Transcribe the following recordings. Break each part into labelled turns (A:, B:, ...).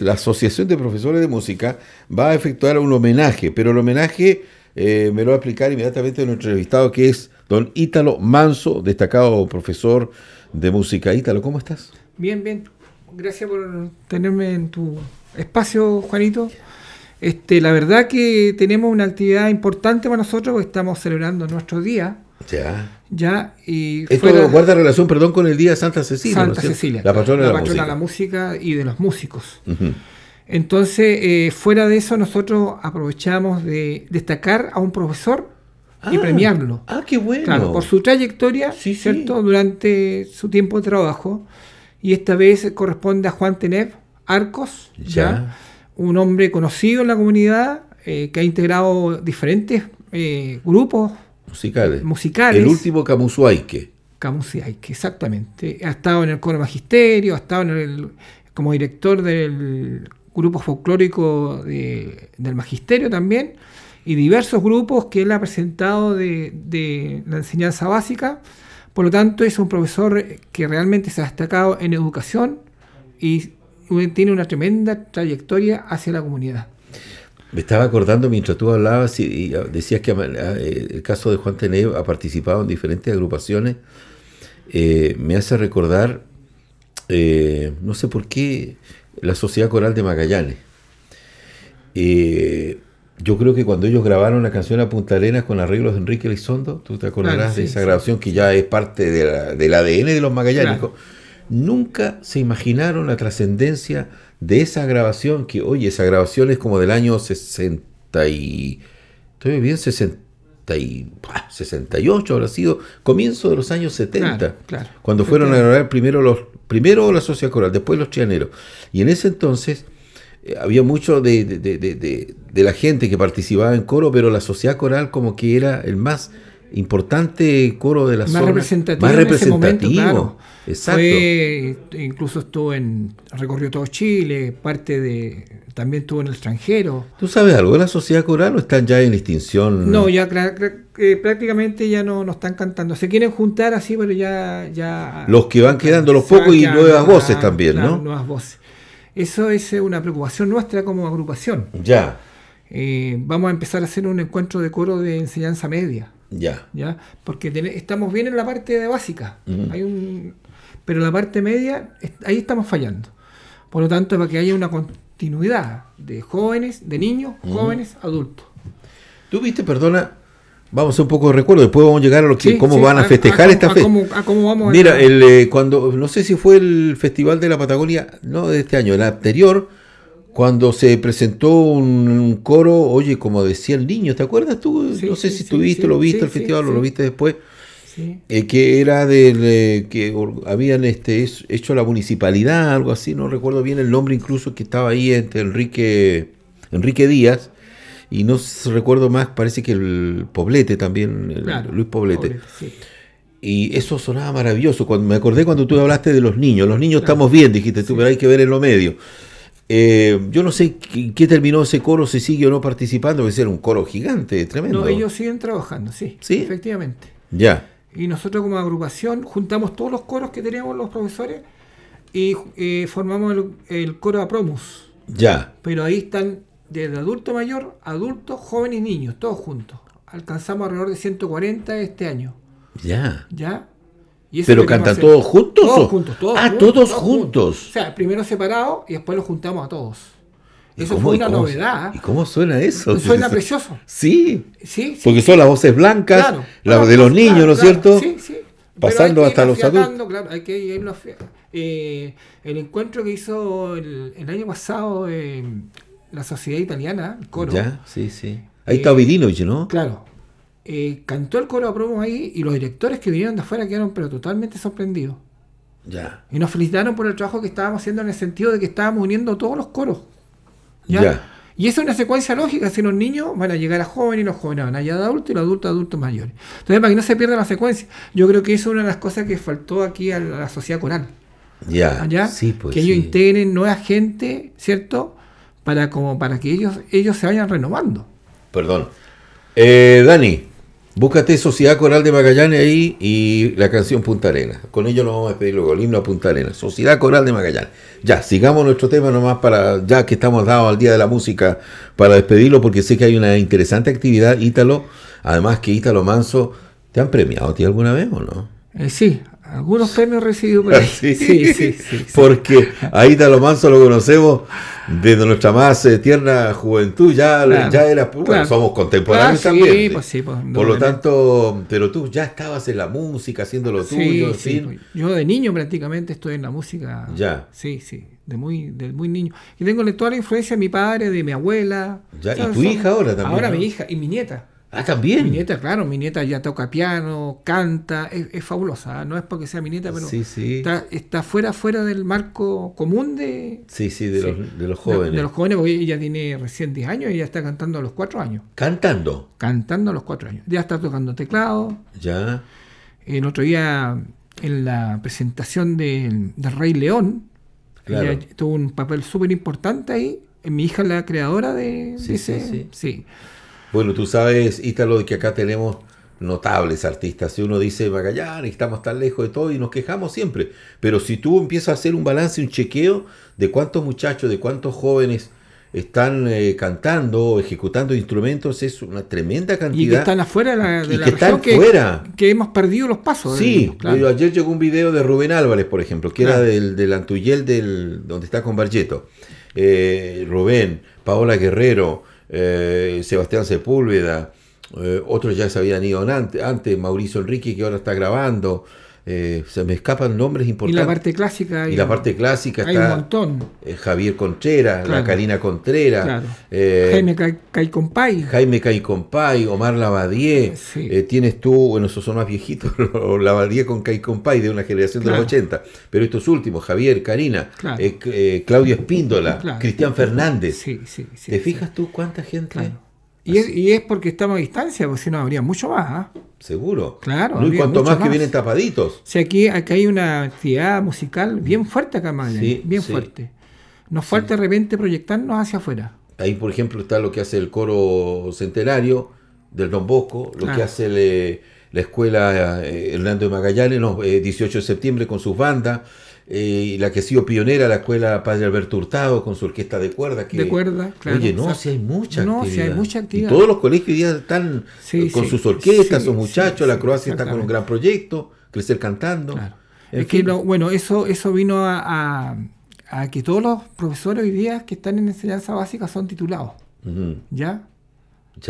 A: la Asociación de Profesores de Música va a efectuar un homenaje, pero el homenaje eh, me lo va a explicar inmediatamente nuestro entrevistado que es don Ítalo Manso, destacado profesor de música. Ítalo, ¿cómo estás?
B: Bien, bien. Gracias por tenerme en tu espacio, Juanito. Este, la verdad que tenemos una actividad importante para nosotros, porque estamos celebrando nuestro día ya. Ya, y. Esto guarda
A: relación, perdón, con el Día de Santa Cecilia. Santa Cecilia. La patrona, de, la
B: música. y de los músicos. Entonces, eh, fuera de eso, nosotros aprovechamos de destacar a un profesor y ah. premiarlo. Ah, qué bueno. por su trayectoria, ¿cierto? Durante su tiempo de trabajo. Y esta vez corresponde a Juan Tenev Arcos, ya. un hombre conocido en la comunidad, eh, que ha integrado diferentes eh, grupos
A: musicales. El último
B: Camusuaike. Camusuaike, exactamente. Ha estado en el coro magisterio, ha estado en como director del grupo folclórico del magisterio también, y diversos grupos que él ha presentado de la enseñanza básica. Por lo tanto, es un profesor que realmente se ha destacado en educación y tiene una tremenda trayectoria hacia la comunidad.
A: Me estaba acordando mientras tú hablabas y, ah, decías que ah, eh, el caso de Juan Tenev ha participado en diferentes agrupaciones. Eh, me hace recordar, eh, no sé por qué, la Sociedad Coral de Magallanes. yo creo que cuando ellos grabaron la canción a Punta Arenas con arreglos de Enrique Elizondo, tú te acordarás de esa grabación que ya es parte del ADN de los magallanes nunca se imaginaron la trascendencia de esa grabación, que hoy esa grabación es como del año 60 y... Estoy bien, 60 y, 68 ah, habrá sido, comienzo de los años 70, cuando fueron a grabar primero, los, primero la Sociedad Coral, después los Trianeros. Y en ese entonces eh, había mucho de, de, la gente que participaba en coro, pero la Sociedad Coral como que era el más importante coro de la más representativo más representativo.
B: Eh, incluso estuvo en recorrió todo Chile, parte de también estuvo en el extranjero.
A: ¿Tú sabes algo de la sociedad coral no están ya en extinción?
B: No, ya eh, prácticamente ya no, no están cantando. Se quieren juntar así, pero ya los que van quedando los pocos y nuevas voces también, ¿no? Nuevas voces. Eso es eh, una preocupación nuestra como agrupación. Ya. vamos a empezar a hacer un encuentro de coro de enseñanza media. Ya. ¿Ya? Porque estamos bien en la parte de básica. Hay un, pero la parte media, ahí estamos fallando. Por lo tanto, para que haya una continuidad de jóvenes, de niños, jóvenes, adultos. Tú viste, perdona,
A: vamos a un poco de recuerdo, después vamos a llegar a lo que, cómo van a, festejar esta fiesta. Mira, eh, cuando, no sé si fue el Festival de la Patagonia, no de este año, el anterior, cuando se presentó un, coro, oye, como decía el niño, ¿te acuerdas
B: tú? no sé si tuviste, lo viste al festival o lo viste
A: después. Eh, que era del eh, que habían este, hecho la municipalidad, algo así, no recuerdo bien el nombre incluso que estaba ahí entre Enrique, Enrique Díaz y no recuerdo más, parece que el Poblete también, Luis Poblete. y eso sonaba maravilloso. Cuando, me acordé cuando tú hablaste de los niños. Los niños estamos bien, dijiste tú, pero hay que ver en lo medio. Eh, yo no sé qué, terminó ese coro, si sigue o no participando, porque era un coro gigante, tremendo. No, ellos
B: siguen trabajando, sí, ¿Sí? efectivamente. Ya. Y nosotros como agrupación juntamos todos los coros que teníamos los profesores y eh, formamos el, coro a Promus. Ya. Pero ahí están desde adulto mayor, adultos, jóvenes y niños, todos juntos. Alcanzamos alrededor de 140 este año. Ya. Ya. Y ¿Pero cantan todos juntos? Todos juntos, todos Ah, todos, juntos. O sea, primero separados y después los juntamos a todos. Eso es fue una novedad. ¿Y
A: cómo suena eso? Suena precioso. Sí, sí, Porque son las voces blancas, las de los niños, ¿no es cierto? Sí,
B: sí. Pasando hasta los adultos. hay que eh, El encuentro que hizo el, año pasado eh, la sociedad italiana, el coro. Ya,
A: sí, sí. Ahí está Ovidino, eh, ¿no?
B: Claro. Eh, cantó el coro a ahí y los directores que vinieron de afuera quedaron pero totalmente sorprendidos. Ya. Y nos felicitaron por el trabajo que estábamos haciendo en el sentido de que estábamos uniendo todos los coros. ¿ya? Y esa es una secuencia lógica, si los niños van a llegar a jóvenes y los jóvenes van a llegar a adultos y los adultos a adultos mayores. Entonces, para que no se pierda la secuencia, yo creo que eso es una de las cosas que faltó aquí a la sociedad coral.
A: Ya, Sí, pues, que ellos
B: integren nueva gente, ¿cierto? Para, como, para que ellos, ellos se vayan renovando.
A: Perdón. Eh, Dani, Búscate Sociedad Coral de Magallanes ahí y la canción Punta Arena Con ello nos vamos a despedir luego, el himno a Punta Arena Sociedad Coral de Magallanes. Ya, sigamos nuestro tema nomás para, ya que estamos dados al Día de la Música, para despedirlo porque sé que hay una interesante actividad, Ítalo. Además que Ítalo Manso, ¿te han premiado a ti alguna vez o no?
B: Eh, sí, algunos premios recibidos por ahí. sí? Sí, sí,
A: Porque ahí lo Manso lo conocemos desde nuestra más eh, tierna juventud, ya, ya era... Pues, bueno, somos contemporáneos ah, también. Pues, pues Por lo tanto, pero tú ya estabas en la música, haciendo lo tuyo, pues,
B: Yo de niño prácticamente estoy en la música. Ya. Sí, sí, de muy, de muy niño. Y tengo la influencia de mi padre, de mi abuela. Ya, y tu hija ahora también. Ahora mi hija y mi nieta. Ah, también. Mi nieta, claro, mi nieta ya toca piano, canta, es, fabulosa. ¿ah? No es porque sea mi nieta, pero sí, Está, está, fuera, fuera del marco común de,
A: sí, sí, de, Los, jóvenes. De, los
B: jóvenes, porque ella tiene recién 10 años y ya está cantando a los 4 años. ¿Cantando? Cantando a los 4 años. Ya está tocando teclado. Ya. El otro día, en la presentación del Rey León, tuvo un papel súper importante ahí. Mi hija, la creadora de, sí, sí. sí.
A: Bueno, tú sabes, Ítalo, de que acá tenemos notables artistas. Si uno dice, Magallanes, estamos tan lejos de todo y nos quejamos siempre. Pero si tú empiezas a hacer un balance, un chequeo de cuántos muchachos, de cuántos jóvenes están eh, cantando, ejecutando instrumentos, es una tremenda cantidad. Y que están
B: afuera de la, y que están que, que hemos perdido los pasos. Sí, ayer
A: llegó un video de Rubén Álvarez, por ejemplo, que era del, Antuyel, del, donde está con Bargeto. Eh, Rubén, Paola Guerrero, eh, Sebastián Sepúlveda, eh, otros ya se habían ido antes, Mauricio Enrique que ahora está grabando, eh, se me escapan nombres importantes. Y la parte
B: clásica. Y la parte
A: clásica hay un montón. Eh, Javier Contreras, la Karina Contreras, eh, Jaime Caicompay. Jaime Caicompay, Omar Lavadier. tienes tú, bueno, esos son más viejitos, Lavadier con Caicompay de una generación de los 80. Pero estos últimos, Javier, Karina, Claudio Espíndola, Cristian Fernández. ¿Te fijas
B: tú cuánta gente? Y es, porque estamos a distancia, porque si no habría mucho más. ¿ah?
A: Seguro. Claro. y cuanto más, que vienen tapaditos.
B: si aquí, aquí hay una actividad musical bien fuerte acá bien fuerte. Nos falta de repente proyectarnos hacia afuera.
A: Ahí, por ejemplo, está lo que hace el coro centenario del Don Bosco, lo que ah. hace eh, la escuela eh, Hernando de Magallanes, los 18 eh, de septiembre con sus bandas eh, la que ha sido pionera, la escuela Padre Alberto Hurtado, con su orquesta de cuerda. Que, de claro. Oye, no, si hay mucha actividad. todos los colegios hoy día están eh, con sus orquestas, sus muchachos, la Croacia está con un gran proyecto, Crecer Cantando. Es que,
B: bueno, eso, eso vino a, que todos los profesores hoy día que están en enseñanza básica son titulados, ¿ya?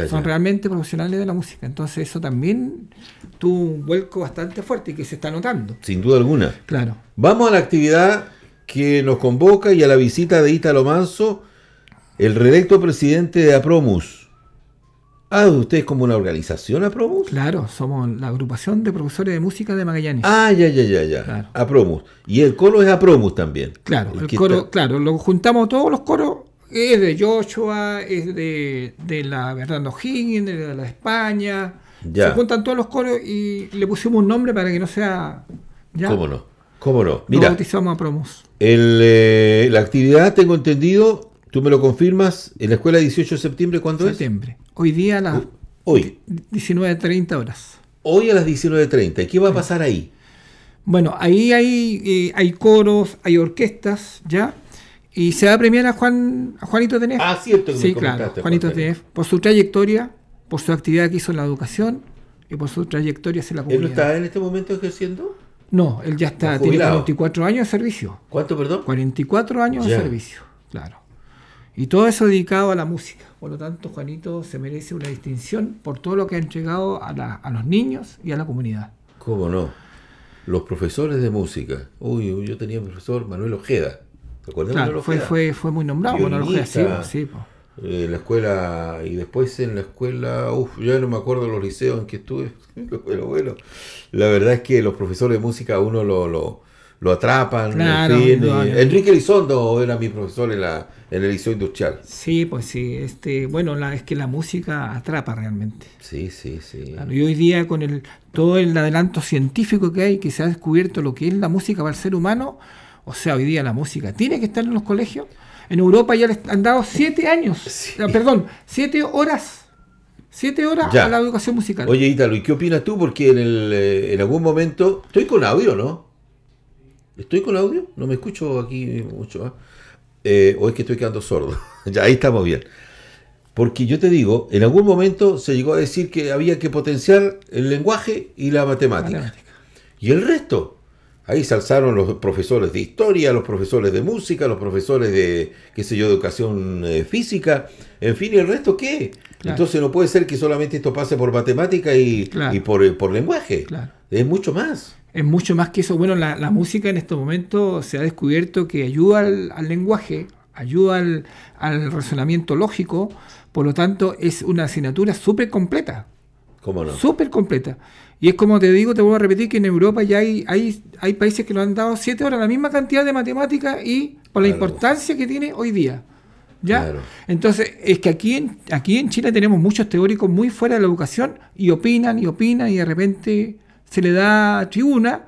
B: son realmente profesionales de la música. Entonces eso también tuvo un vuelco bastante fuerte y que se está notando.
A: Sin duda alguna. Claro. Vamos a la actividad que nos convoca y a la visita de Italo Manso, el reelecto presidente de Apromus. Ah, ¿ustedes como una
B: organización Apromus? Claro, somos la agrupación de profesores de música de Magallanes. Ah, ya, ya, ya, ya.
A: Apromus. Y el coro es Apromus
B: también. Claro, el, coro, claro, lo juntamos todos los coros es de Joshua, es de, la Bernardo Higgins, de la España. Ya. Se juntan todos los coros y le pusimos un nombre para que no sea. ¿Cómo
A: no? ¿Cómo Mira, Lo
B: bautizamos a promos.
A: Eh, la actividad, tengo entendido, tú me lo confirmas, en la escuela 18 de septiembre, ¿cuándo es? Septiembre.
B: Hoy día a las 19.30 horas. Hoy a las 19.30. ¿Qué va a pasar ahí? Bueno, ahí hay, eh, hay coros, hay orquestas, ¿ya? Y se va a premiar a, Juan, a Juanito Tenef. Ah, cierto que Sí, claro, Juanito Tenef, por su trayectoria, por su actividad que hizo en la educación y por su trayectoria en la comunidad. ¿Él está en este momento ejerciendo? No, él ya está, tiene 44 años de servicio. ¿Cuánto, perdón? 44 años de servicio, claro. Y todo eso dedicado a la música. Por lo tanto, Juanito se merece una distinción por todo lo que ha entregado a, a los niños y a la comunidad.
A: ¿Cómo no? Los profesores de música. Uy, yo tenía un profesor Manuel Ojeda fue, fue, fue muy nombrado en bueno, sí, eh, la escuela, y después en la escuela, uff, ya no me acuerdo los liceos en que estuve, pero bueno, la verdad es que los profesores de música uno lo, lo, atrapan. Enrique Elizondo era mi profesor en, la, en el liceo industrial.
B: Sí, pues sí, este, bueno, es que la música atrapa realmente. Sí, sí, sí. y hoy día con el, todo el adelanto científico que hay, que se ha descubierto lo que es la música para el ser humano, o sea, hoy día la música tiene que estar en los colegios. En Europa ya les han dado siete años, ah, perdón, siete horas. Siete horas a la educación musical. Oye,
A: Ítalo, ¿y qué opinas tú? Porque eh, en, algún momento. Estoy con audio, ¿no? ¿Estoy con audio? No me escucho aquí mucho. más. ¿ah? Eh, o es que estoy quedando sordo. ya, ahí estamos bien. Porque yo te digo, en algún momento se llegó a decir que había que potenciar el lenguaje y la matemática. Y el resto, Ahí se alzaron los profesores de historia, los profesores de música, los profesores de, qué sé yo, educación eh, física, en fin, ¿y el resto qué? Entonces no puede ser que solamente esto pase por matemática y, eh, por, lenguaje. Es mucho más.
B: Es mucho más que eso. Bueno, la, música en estos momentos se ha descubierto que ayuda al, lenguaje, ayuda al, al, razonamiento lógico, por lo tanto es una asignatura súper completa. ¿Cómo no? Súper completa. Y es como te digo, te vuelvo a repetir que en Europa ya hay, hay, hay países que lo han dado siete horas la misma cantidad de matemáticas y por la importancia que tiene hoy día. ¿Ya? Entonces, es que aquí en, aquí en Chile tenemos muchos teóricos muy fuera de la educación y opinan y opinan y de repente se le da tribuna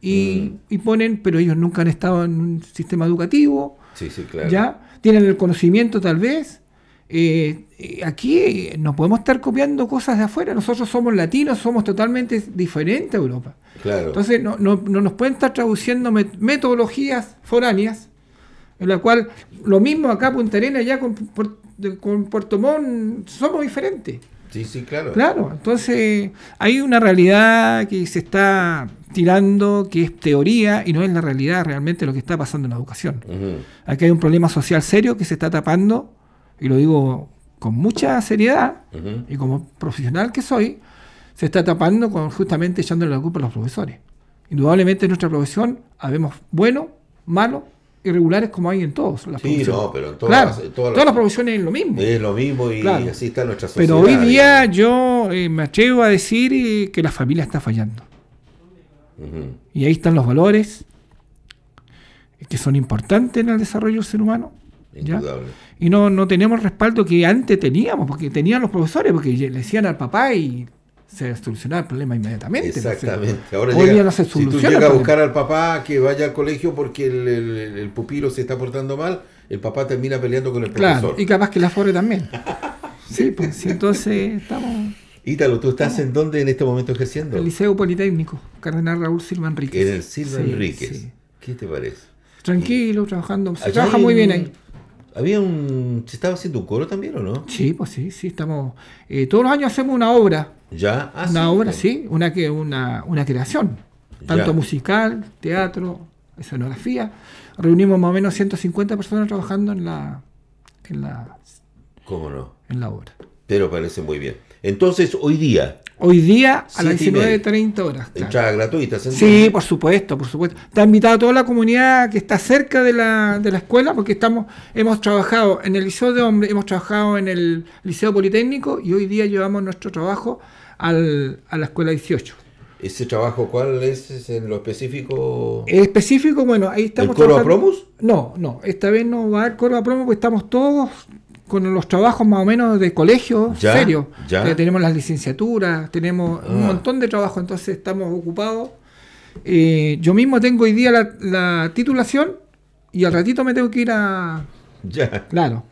B: y, mm. y ponen, pero ellos nunca han estado en un sistema educativo. Sí, sí, claro. ¿Ya? Tienen el conocimiento tal vez, eh, eh, aquí no podemos estar copiando cosas de afuera. Nosotros somos latinos, somos totalmente diferentes a Europa. Entonces no, nos pueden estar traduciendo metodologías foráneas, en la cual lo mismo acá Punta Arena, ya con, Puerto Montt, somos diferentes.
A: Sí, sí, claro.
B: Claro, entonces hay una realidad que se está tirando, que es teoría y no es la realidad realmente lo que está pasando en la educación. Aquí hay un problema social serio que se está tapando y lo digo con mucha seriedad y como profesional que soy, se está tapando con justamente echándole la culpa a los profesores. Indudablemente en nuestra profesión habemos bueno malo irregulares como hay en todos. Las sí, no, pero todas, las, profesiones es lo mismo. Es
A: lo mismo y así está nuestra sociedad. Pero hoy
B: día yo eh, me atrevo a decir eh, que la familia está fallando. Y ahí están los valores que son importantes en el desarrollo del ser humano y no, no tenemos respaldo que antes teníamos, porque tenían los profesores, porque le decían al papá y se solucionaba el problema inmediatamente. Exactamente. Ahora hoy llega, si tú llegas a buscar
A: al papá que vaya al colegio porque el, el, pupilo se está portando mal, el papá termina peleando con el claro, profesor. Y
B: capaz que la FORE también.
A: sí, pues entonces estamos... Ítalo, ¿tú estás en dónde en este momento ejerciendo? El
B: Liceo Politécnico, Cardenal Raúl Silva Enríquez. En el Silva Enríquez. ¿Qué te parece? Tranquilo, trabajando. Se trabaja muy bien ahí. Había un. ¿Se estaba haciendo un coro también o no? Sí, pues sí, sí, estamos. Eh, todos los años hacemos una obra. ¿Ya? Ah, una obra, sí, una, que, una, una creación. Tanto musical, teatro, escenografía. Reunimos más o menos 150 personas trabajando en la. En la
A: ¿Cómo no? En la obra. Pero parece muy bien. Entonces, hoy día.
B: Hoy día a las 19.30 horas. Está
A: Entrada gratuita, Sí, por
B: supuesto, por supuesto. Está invitado toda la comunidad que está cerca de la, de la escuela, porque estamos, hemos trabajado en el Liceo de Hombres, hemos trabajado en el Liceo Politécnico y hoy día llevamos nuestro trabajo al, a la Escuela 18.
A: ¿Ese trabajo cuál es, en lo específico?
B: Específico, bueno, ahí estamos. ¿El coro a promos? No, no, esta vez no va a haber coro a promos pues porque estamos todos con los trabajos más o menos de colegio serio. Ya. tenemos las licenciaturas, tenemos un ah. montón de trabajo, entonces estamos ocupados. Eh, yo mismo tengo hoy día la, titulación y al ratito me tengo que ir a...
A: Ya. Claro.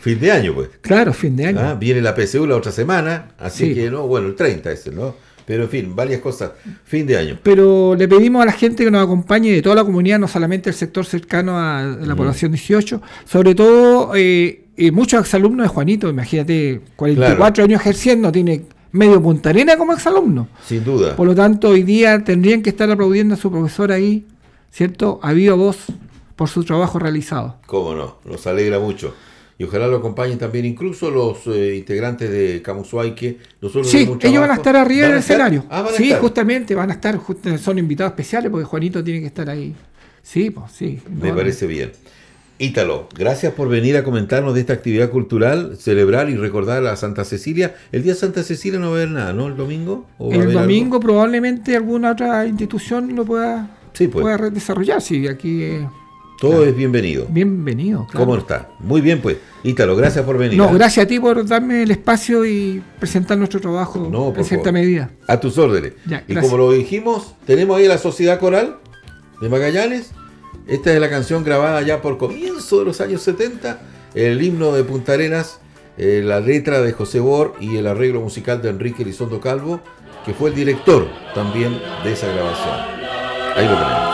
A: Fin de año, pues. Claro, fin de año. Ah, viene la PSU la otra semana, así que no, bueno, el 30 ese ¿no? Pero en fin, varias cosas. Fin de año.
B: Pero le pedimos a la gente que nos acompañe de toda la comunidad, no solamente el sector cercano a la mm. población 18, sobre todo eh, y muchos exalumnos de Juanito, imagínate, 44 años ejerciendo, tiene medio Punta Arena como exalumno. Sin duda. Por lo tanto, hoy día tendrían que estar aplaudiendo a su profesor ahí, ¿cierto? A viva voz por su trabajo realizado.
A: Cómo no, nos alegra mucho. Y ojalá lo acompañen también incluso los eh, integrantes de Camusuay que nosotros... Sí, ellos van a estar arriba el escenario. Ah, sí,
B: justamente, van a estar, son invitados especiales porque Juanito tiene que estar ahí. Sí, pues sí. Me parece
A: bien. Ítalo, gracias por venir a comentarnos de esta actividad cultural, celebrar y recordar a Santa Cecilia. El día de Santa Cecilia no va a haber nada, ¿no? ¿El domingo? el domingo
B: probablemente alguna otra institución lo pueda, sí, pues. desarrollar, sí, aquí... Eh,
A: Todo es bienvenido. Bienvenido, claro. ¿Cómo está? Muy bien, pues. Ítalo, gracias por venir. No, ¿ah? gracias
B: a ti por darme el espacio y presentar nuestro trabajo no, en cierta medida.
A: A tus órdenes. y como lo dijimos, tenemos ahí la Sociedad Coral de Magallanes esta es la canción grabada ya por comienzo de los años 70, el himno de Punta Arenas, eh, la letra de José Bor y el arreglo musical de Enrique
B: Elizondo Calvo, que fue el director también de esa grabación. Ahí lo tenemos.